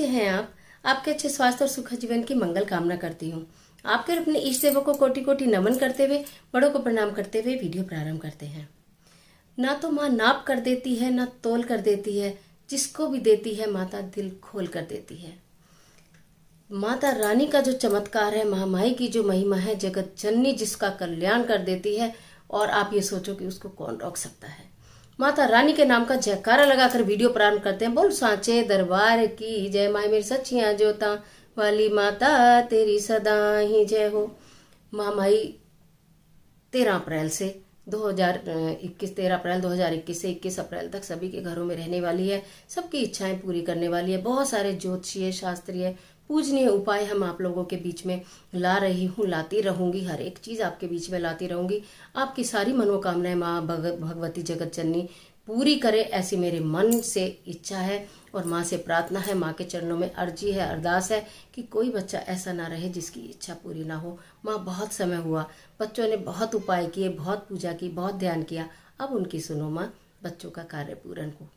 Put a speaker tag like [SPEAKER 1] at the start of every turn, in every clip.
[SPEAKER 1] कैसे हैं आप आपके अच्छे स्वास्थ्य और सुख जीवन की मंगल कामना करती हूँ आपके अपने इष्ट सेवक को कोटि कोटि नमन करते हुए बड़ों को प्रणाम करते हुए वीडियो प्रारंभ करते हैं ना तो माँ नाप कर देती है ना तोल कर देती है जिसको भी देती है माता दिल खोल कर देती है माता रानी का जो चमत्कार है महामाई की जो महिमा है जगत जननी जिसका कल्याण कर देती है और आप ये सोचो कि उसको कौन रोक सकता है माता रानी के नाम का जयकारा लगाकर वीडियो प्रारंभ करते हैं बोल सांचे दरबार की जय माए मेरी सचिया ज्योता वाली माता तेरी सदा ही जय हो माँ माई तेरह अप्रैल से 2021 तेरह अप्रैल 2021 से 21 अप्रैल तक सभी के घरों में रहने वाली है सबकी इच्छाएं पूरी करने वाली है बहुत सारे ज्योतिषीय शास्त्रीय पूजनीय उपाय हम आप लोगों के बीच में ला रही हूँ लाती रहूंगी हर एक चीज़ आपके बीच में लाती रहूंगी आपकी सारी मनोकामनाएं माँ भगवती जगत जननी पूरी करे ऐसी मेरे मन से इच्छा है और माँ से प्रार्थना है माँ के चरणों में अर्जी है अरदास है कि कोई बच्चा ऐसा ना रहे जिसकी इच्छा पूरी ना हो माँ बहुत समय हुआ बच्चों ने बहुत उपाय किए बहुत पूजा की बहुत ध्यान किया अब उनकी सुनो माँ बच्चों का कार्य पूर्ण हो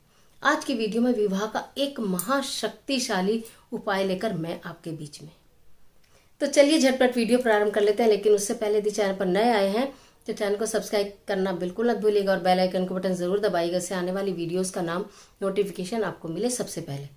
[SPEAKER 1] आज की वीडियो में विवाह का एक महाशक्तिशाली उपाय लेकर मैं आपके बीच में तो चलिए झटपट वीडियो प्रारंभ कर लेते हैं लेकिन उससे पहले यदि चैनल पर नए आए हैं तो चैनल को सब्सक्राइब करना बिल्कुल मत भूलिएगा और बेल आइकन का बटन जरूर दबाइएगा इससे आने वाली वीडियोस का नाम नोटिफिकेशन आपको मिले सबसे पहले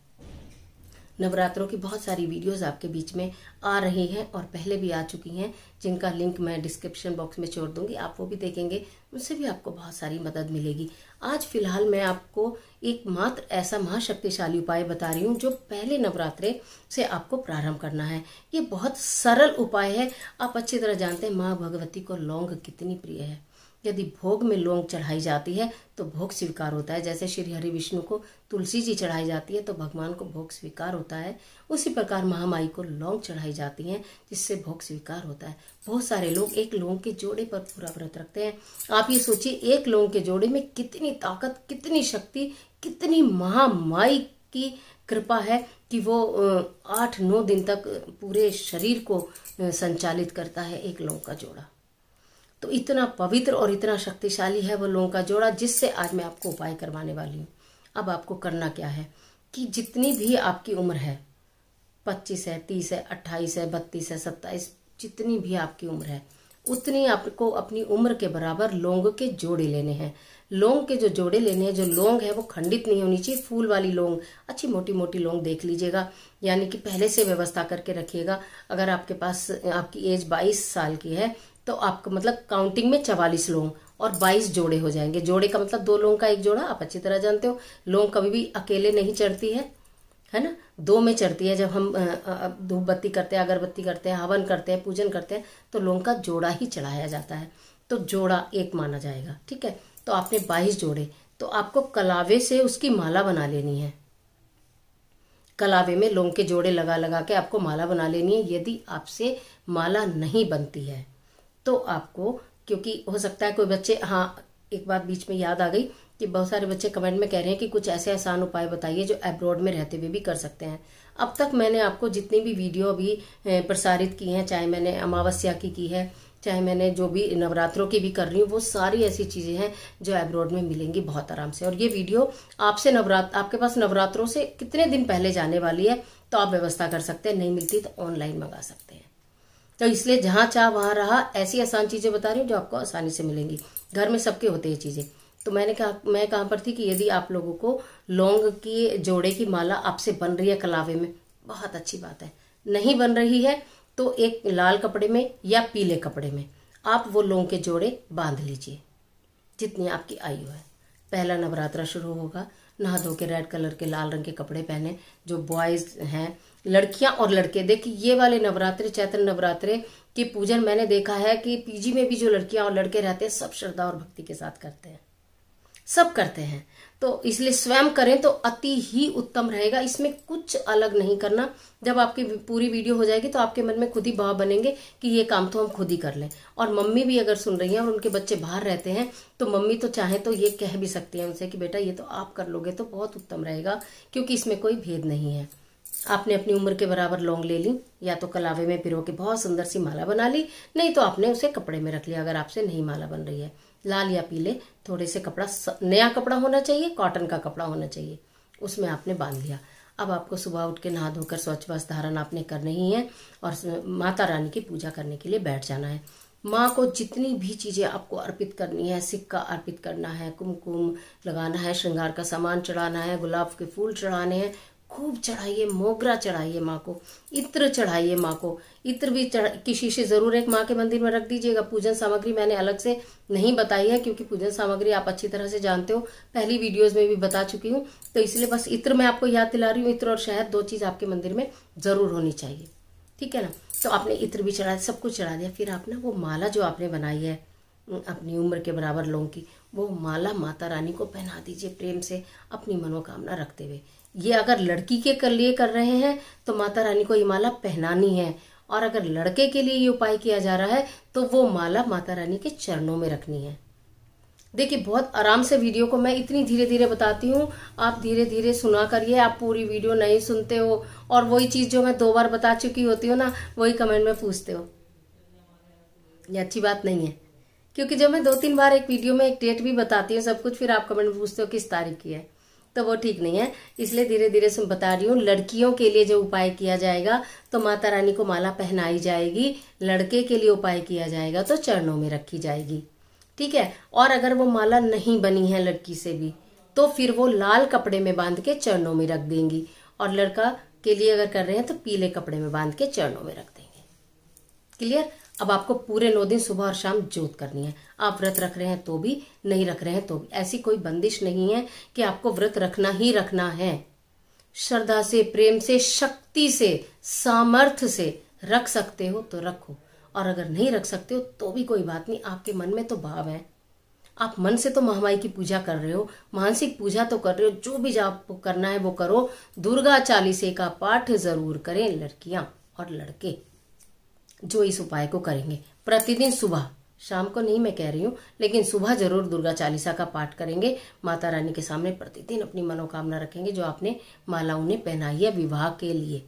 [SPEAKER 1] नवरात्रों की बहुत सारी वीडियोस आपके बीच में आ रही हैं और पहले भी आ चुकी हैं जिनका लिंक मैं डिस्क्रिप्शन बॉक्स में छोड़ दूंगी आप वो भी देखेंगे उनसे भी आपको बहुत सारी मदद मिलेगी आज फिलहाल मैं आपको एक मात्र ऐसा महाशक्तिशाली उपाय बता रही हूँ जो पहले नवरात्रे से आपको प्रारंभ करना है ये बहुत सरल उपाय है आप अच्छी तरह जानते हैं माँ भगवती को लौंग कितनी प्रिय है यदि भोग में लौंग चढ़ाई जाती है तो भोग स्वीकार होता है जैसे श्री हरि विष्णु को तुलसी जी चढ़ाई जाती है तो भगवान को भोग स्वीकार होता है उसी प्रकार महामाई को लौंग चढ़ाई जाती है जिससे भोग स्वीकार होता है बहुत सारे लोग एक लौंग के जोड़े पर पूरा व्रत रखते हैं आप ये सोचिए एक लौंग के जोड़े में कितनी ताकत कितनी शक्ति कितनी महामाई की कृपा है कि वो आठ नौ दिन तक पूरे शरीर को संचालित करता है एक लौंग का जोड़ा तो इतना पवित्र और इतना शक्तिशाली है वो लोगों का जोड़ा जिससे आज मैं आपको उपाय करवाने वाली हूँ अब आपको करना क्या है कि जितनी भी आपकी उम्र है पच्चीस है तीस है अट्ठाईस है बत्तीस है सत्ताईस जितनी भी आपकी उम्र है उतनी आपको अपनी उम्र के बराबर लोंग के जोड़े लेने हैं लोंग के जो जोड़े लेने हैं जो लोंग है वो खंडित नहीं होनी चाहिए फूल वाली लोंग अच्छी मोटी मोटी लोंग देख लीजिएगा यानी कि पहले से व्यवस्था करके रखिएगा अगर आपके पास आपकी एज 22 साल की है तो आपको मतलब काउंटिंग में चवालीस लोग और बाईस जोड़े हो जाएंगे जोड़े का मतलब दो लौंग का एक जोड़ा आप अच्छी तरह जानते हो लोंग कभी भी अकेले नहीं चढ़ती है है ना दो में चढ़ती है जब हम धूप बत्ती करते हैं अगरबत्ती करते हैं हवन करते हैं पूजन करते हैं तो लोंग का जोड़ा ही चढ़ाया जाता है तो जोड़ा एक माना जाएगा ठीक है तो आपने बाईस जोड़े तो आपको कलावे से उसकी माला बना लेनी है कलावे में लोंग के जोड़े लगा लगा के आपको माला बना लेनी है यदि आपसे माला नहीं बनती है तो आपको क्योंकि हो सकता है कोई बच्चे हाँ एक बात बीच में याद आ गई कि बहुत सारे बच्चे कमेंट में कह रहे हैं कि कुछ ऐसे आसान उपाय बताइए जो अब्रॉड में रहते हुए भी कर सकते हैं अब तक मैंने आपको जितनी भी वीडियो अभी प्रसारित की हैं चाहे मैंने अमावस्या की की है चाहे मैंने जो भी नवरात्रों की भी कर रही हूँ वो सारी ऐसी चीज़ें हैं जो एब्रॉड में मिलेंगी बहुत आराम से और ये वीडियो आपसे नवरात्र आपके पास नवरात्रों से कितने दिन पहले जाने वाली है तो आप व्यवस्था कर सकते हैं नहीं मिलती तो ऑनलाइन मंगा सकते हैं तो इसलिए जहाँ चाह वहाँ रहा ऐसी आसान चीज़ें बता रही हूँ जो आपको आसानी से मिलेंगी घर में सबके होते हैं चीज़ें तो मैंने कहा मैं कहां पर थी कि यदि आप लोगों को लौंग की जोड़े की माला आपसे बन रही है कलावे में बहुत अच्छी बात है नहीं बन रही है तो एक लाल कपड़े में या पीले कपड़े में आप वो लौंग के जोड़े बांध लीजिए जितनी आपकी आयु है पहला नवरात्रा शुरू होगा नहा धो के रेड कलर के लाल रंग के कपड़े पहने जो बॉयज़ हैं लड़कियां और लड़के देखिए ये वाले नवरात्रे चैत्र नवरात्रे की पूजन मैंने देखा है कि पीजी में भी जो लड़कियां और लड़के रहते हैं सब श्रद्धा और भक्ति के साथ करते हैं सब करते हैं तो इसलिए स्वयं करें तो अति ही उत्तम रहेगा इसमें कुछ अलग नहीं करना जब आपकी पूरी वीडियो हो जाएगी तो आपके मन में खुद ही भाव बनेंगे कि ये काम तो हम खुद ही कर लें और मम्मी भी अगर सुन रही हैं और उनके बच्चे बाहर रहते हैं तो मम्मी तो चाहे तो ये कह भी सकती हैं उनसे कि बेटा ये तो आप कर लोगे तो बहुत उत्तम रहेगा क्योंकि इसमें कोई भेद नहीं है आपने अपनी उम्र के बराबर लौंग ले ली या तो कलावे में पिरो के बहुत सुंदर सी माला बना ली नहीं तो आपने उसे कपड़े में रख लिया अगर आपसे नहीं माला बन रही है लाल या पीले थोड़े से कपड़ा नया कपड़ा होना चाहिए कॉटन का कपड़ा होना चाहिए उसमें आपने बांध लिया अब आपको सुबह उठ के नहा धोकर स्वच्छ वस्त्र धारण आपने करनी ही है और माता रानी की पूजा करने के लिए बैठ जाना है माँ को जितनी भी चीज़ें आपको अर्पित करनी है सिक्का अर्पित करना है कुमकुम लगाना है श्रृंगार का सामान चढ़ाना है गुलाब के फूल चढ़ाने हैं खूब चढ़ाइए मोगरा चढ़ाइए माँ को इत्र चढ़ाइए माँ को इत्र भी की शीशी जरूर एक माँ के मंदिर में रख दीजिएगा पूजन सामग्री मैंने अलग से नहीं बताई है क्योंकि पूजन सामग्री आप अच्छी तरह से जानते हो पहली वीडियोस में भी बता चुकी हूँ तो इसलिए बस इत्र मैं आपको याद दिला रही हूँ इत्र और शहद दो चीज़ आपके मंदिर में जरूर होनी चाहिए ठीक है ना तो आपने इत्र भी चढ़ा सब कुछ चढ़ा दिया फिर आपने वो माला जो आपने बनाई है अपनी उम्र के बराबर लोगों की वो माला माता रानी को पहना दीजिए प्रेम से अपनी मनोकामना रखते हुए ये अगर लड़की के कर लिए कर रहे हैं तो माता रानी को ये माला पहनानी है और अगर लड़के के लिए ये उपाय किया जा रहा है तो वो माला माता रानी के चरणों में रखनी है देखिए बहुत आराम से वीडियो को मैं इतनी धीरे धीरे बताती हूँ आप धीरे धीरे सुना करिए आप पूरी वीडियो नहीं सुनते हो और वही चीज़ जो मैं दो बार बता चुकी होती हूँ ना वही कमेंट में पूछते हो ये अच्छी बात नहीं है क्योंकि जब मैं दो तीन बार एक वीडियो में एक डेट भी बताती हूँ सब कुछ फिर आप कमेंट में पूछते हो किस तारीख की है तो वो ठीक नहीं है इसलिए धीरे धीरे से बता रही हूँ लड़कियों के लिए जो उपाय किया जाएगा तो माता रानी को माला पहनाई जाएगी लड़के के लिए उपाय किया जाएगा तो चरणों में रखी जाएगी ठीक है और अगर वो माला नहीं बनी है लड़की से भी तो फिर वो लाल कपड़े में बांध के चरणों में रख देंगी और लड़का के लिए अगर कर रहे हैं तो पीले कपड़े में बांध के चरणों में रख देंगे क्लियर अब आपको पूरे नौ दिन सुबह और शाम जोत करनी है आप व्रत रख रहे हैं तो भी नहीं रख रहे हैं तो भी ऐसी कोई बंदिश नहीं है कि आपको व्रत रखना ही रखना है श्रद्धा से प्रेम से शक्ति से सामर्थ्य से रख सकते हो तो रखो और अगर नहीं रख सकते हो तो भी कोई बात नहीं आपके मन में तो भाव है आप मन से तो महामाई की पूजा कर रहे हो मानसिक पूजा तो कर रहे हो जो भी आपको करना है वो करो दुर्गा चालीसे का पाठ जरूर करें लड़कियां और लड़के जो इस उपाय को करेंगे प्रतिदिन सुबह शाम को नहीं मैं कह रही हूँ लेकिन सुबह जरूर दुर्गा चालीसा का पाठ करेंगे माता रानी के सामने प्रतिदिन अपनी मनोकामना रखेंगे जो आपने मालाओं ने पहनाई है विवाह के लिए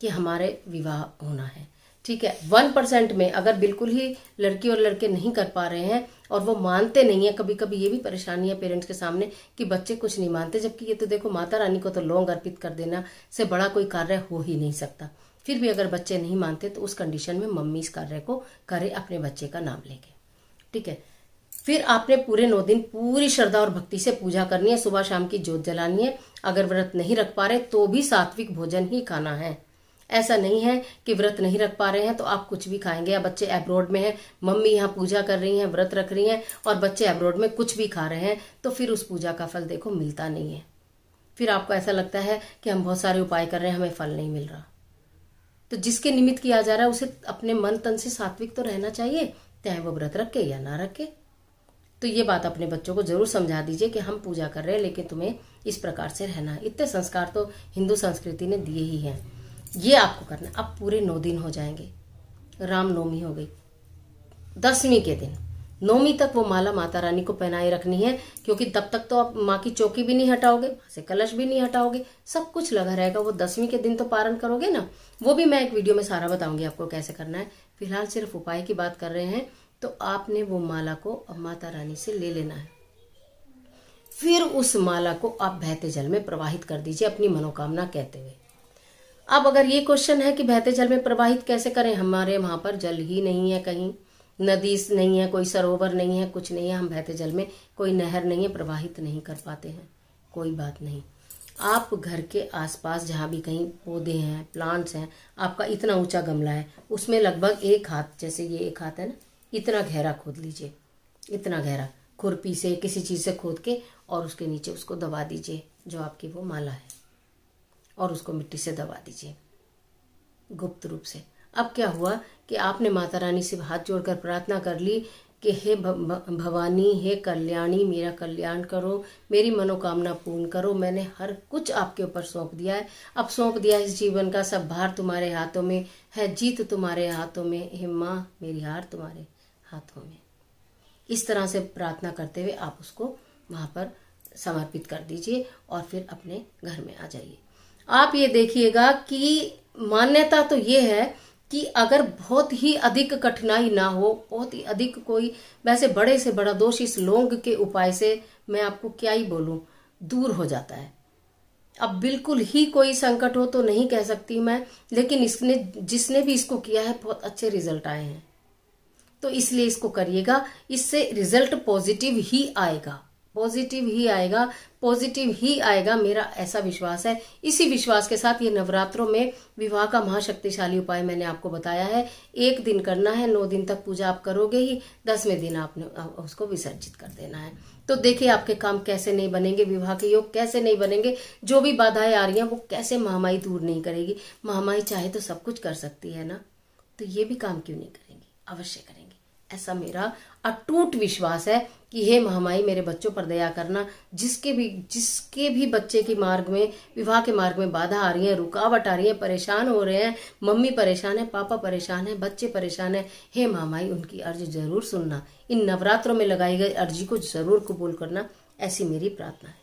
[SPEAKER 1] कि हमारे विवाह होना है ठीक है वन परसेंट में अगर बिल्कुल ही लड़की और लड़के नहीं कर पा रहे हैं और वो मानते नहीं है कभी कभी ये भी परेशानी है पेरेंट्स के सामने कि बच्चे कुछ नहीं मानते जबकि ये तो देखो माता रानी को तो लौंग अर्पित कर देना से बड़ा कोई कार्य हो ही नहीं सकता फिर भी अगर बच्चे नहीं मानते तो उस कंडीशन में मम्मी इस कार्य को करे अपने बच्चे का नाम लेके ठीक है फिर आपने पूरे नौ दिन पूरी श्रद्धा और भक्ति से पूजा करनी है सुबह शाम की जोत जलानी है अगर व्रत नहीं रख पा रहे तो भी सात्विक भोजन ही खाना है ऐसा नहीं है कि व्रत नहीं रख पा रहे हैं तो आप कुछ भी खाएंगे या बच्चे एब्रोड में हैं मम्मी यहाँ पूजा कर रही हैं व्रत रख रही हैं और बच्चे एब्रोड में कुछ भी खा रहे हैं तो फिर उस पूजा का फल देखो मिलता नहीं है फिर आपको ऐसा लगता है कि हम बहुत सारे उपाय कर रहे हैं हमें फल नहीं मिल रहा तो जिसके निमित्त किया जा रहा है उसे अपने मन तन से सात्विक तो रहना चाहिए चाहे वो व्रत रखे या ना रखे तो ये बात अपने बच्चों को जरूर समझा दीजिए कि हम पूजा कर रहे हैं लेकिन तुम्हें इस प्रकार से रहना है इतने संस्कार तो हिंदू संस्कृति ने दिए ही हैं ये आपको करना अब पूरे नौ दिन हो जाएंगे रामनवमी हो गई दसवीं के दिन नौमी तक वो माला माता रानी को पहनाए रखनी है क्योंकि तब तक तो आप माँ की चौकी भी नहीं हटाओगे से कलश भी नहीं हटाओगे सब कुछ लगा रहेगा वो दसवीं के दिन तो पारण करोगे ना वो भी मैं एक वीडियो में सारा बताऊंगी आपको कैसे करना है फिलहाल सिर्फ उपाय की बात कर रहे हैं तो आपने वो माला को अब माता रानी से ले लेना है फिर उस माला को आप बहते जल में प्रवाहित कर दीजिए अपनी मनोकामना कहते हुए अब अगर ये क्वेश्चन है कि बहते जल में प्रवाहित कैसे करें हमारे वहां पर जल ही नहीं है कहीं नदी नहीं है कोई सरोवर नहीं है कुछ नहीं है हम बहते जल में कोई नहर नहीं है प्रवाहित नहीं कर पाते हैं कोई बात नहीं आप घर के आसपास जहाँ भी कहीं पौधे हैं प्लांट्स हैं आपका इतना ऊंचा गमला है उसमें लगभग एक हाथ जैसे ये एक हाथ है ना इतना गहरा खोद लीजिए इतना गहरा खुरपी से किसी चीज़ से खोद के और उसके नीचे उसको दबा दीजिए जो आपकी वो माला है और उसको मिट्टी से दबा दीजिए गुप्त रूप से अब क्या हुआ कि आपने माता रानी से हाथ जोड़कर प्रार्थना कर ली कि हे भवानी हे कल्याणी मेरा कल्याण करो मेरी मनोकामना पूर्ण करो मैंने हर कुछ आपके ऊपर सौंप दिया है अब सौंप दिया इस जीवन का सब भार तुम्हारे हाथों में है जीत तुम्हारे हाथों में हे माँ मेरी हार तुम्हारे हाथों में इस तरह से प्रार्थना करते हुए आप उसको वहाँ पर समर्पित कर दीजिए और फिर अपने घर में आ जाइए आप ये देखिएगा कि मान्यता तो ये है कि अगर बहुत ही अधिक कठिनाई ना हो बहुत ही अधिक कोई वैसे बड़े से बड़ा दोष इस लोंग के उपाय से मैं आपको क्या ही बोलूँ दूर हो जाता है अब बिल्कुल ही कोई संकट हो तो नहीं कह सकती मैं लेकिन इसने जिसने भी इसको किया है बहुत अच्छे रिजल्ट आए हैं तो इसलिए इसको करिएगा इससे रिजल्ट पॉजिटिव ही आएगा पॉजिटिव ही आएगा पॉजिटिव ही आएगा मेरा ऐसा विश्वास है इसी विश्वास के साथ ये नवरात्रों में विवाह का महाशक्तिशाली उपाय मैंने आपको बताया है एक दिन करना है नौ दिन तक पूजा आप करोगे ही दसवें दिन आपने उसको विसर्जित कर देना है तो देखिए आपके काम कैसे नहीं बनेंगे विवाह के योग कैसे नहीं बनेंगे जो भी बाधाएं आ रही हैं वो कैसे महामारी दूर नहीं करेगी महामारी चाहे तो सब कुछ कर सकती है ना तो ये भी काम क्यों नहीं करेंगी अवश्य करेंगे ऐसा मेरा अटूट विश्वास है कि हे महामाई मेरे बच्चों पर दया करना जिसके भी जिसके भी बच्चे के मार्ग में विवाह के मार्ग में बाधा आ रही है रुकावट आ रही है परेशान हो रहे हैं मम्मी परेशान है पापा परेशान है बच्चे परेशान है हे महामाई उनकी अर्जी जरूर सुनना इन नवरात्रों में लगाई गई अर्जी को जरूर कबूल करना ऐसी मेरी प्रार्थना है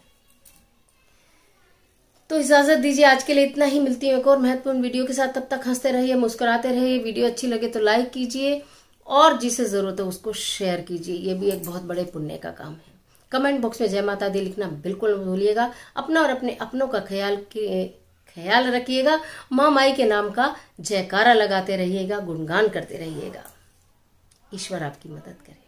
[SPEAKER 1] तो इजाजत दीजिए आज के लिए इतना ही मिलती है एक और महत्वपूर्ण वीडियो के साथ तब तक हंसते रहिए मुस्कुराते रहिए वीडियो अच्छी लगे तो लाइक कीजिए और जिसे ज़रूरत है उसको शेयर कीजिए ये भी एक बहुत बड़े पुण्य का काम है कमेंट बॉक्स में जय माता दी लिखना बिल्कुल भूलिएगा अपना और अपने अपनों का ख्याल ख्याल रखिएगा माँ माई के नाम का जयकारा लगाते रहिएगा गुणगान करते रहिएगा ईश्वर आपकी मदद करे